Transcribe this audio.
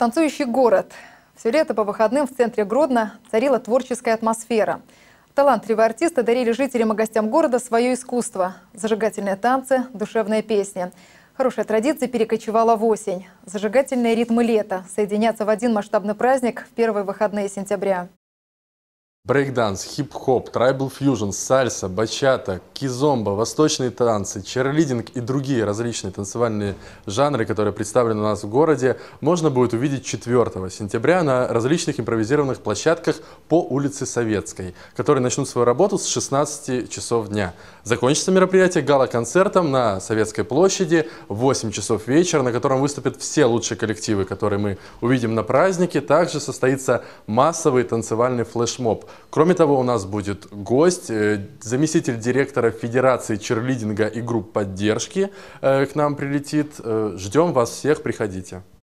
Танцующий город. Все лето по выходным в центре Гродно царила творческая атмосфера. Талантливые артисты дарили жителям и гостям города свое искусство. Зажигательные танцы, душевные песни. Хорошая традиция перекочевала в осень. Зажигательные ритмы лета соединятся в один масштабный праздник в первые выходные сентября. Брейкданс, хип-хоп, трайбл фьюжн, сальса, бачата, кизомба, восточные танцы, черлидинг и другие различные танцевальные жанры, которые представлены у нас в городе, можно будет увидеть 4 сентября на различных импровизированных площадках по улице Советской, которые начнут свою работу с 16 часов дня. Закончится мероприятие гала-концертом на Советской площади в 8 часов вечера, на котором выступят все лучшие коллективы, которые мы увидим на празднике. Также состоится массовый танцевальный флешмоб – Кроме того, у нас будет гость, э, заместитель директора Федерации черлидинга и групп поддержки э, к нам прилетит. Э, ждем вас всех, приходите.